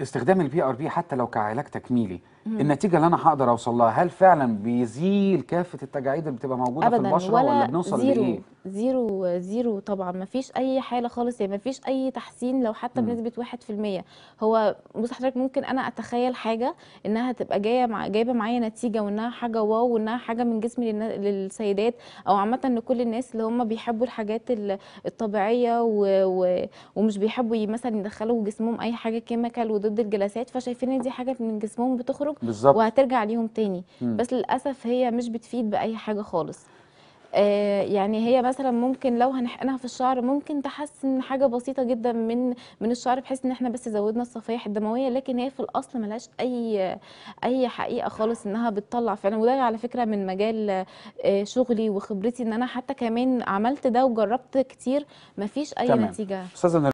استخدام البي ار بي حتى لو كعلاج تكميلي النتيجه اللي انا هقدر اوصل لها هل فعلا بيزيل كافه التجاعيد اللي بتبقى موجوده أبداً في البشره ولا, ولا بنوصل زيرو لايه زيرو زيرو طبعا ما فيش اي حاله خالص يعني ما فيش اي تحسين لو حتى بنسبه 1% هو بص حضرتك ممكن انا اتخيل حاجه انها تبقى جايه مع جايبه معايا نتيجه وانها حاجه واو وانها حاجه من جسمي للسيدات او عامه لكل الناس اللي هم بيحبوا الحاجات الطبيعيه و... و... ومش بيحبوا مثلا يدخلوا جسمهم اي حاجه كيميكال وضد الجلسات فشايفين ان دي حاجه من جسمهم بتخرج بالزبط. وهترجع ليهم تاني مم. بس للاسف هي مش بتفيد باي حاجه خالص آه يعني هي مثلا ممكن لو هنحقنها في الشعر ممكن تحسن حاجه بسيطه جدا من من الشعر بحيث ان احنا بس زودنا الصفائح الدمويه لكن هي في الاصل ملهاش اي اي حقيقه خالص انها بتطلع فعلا وده على فكره من مجال آه شغلي وخبرتي ان انا حتى كمان عملت ده وجربت كتير مفيش اي تمام. نتيجه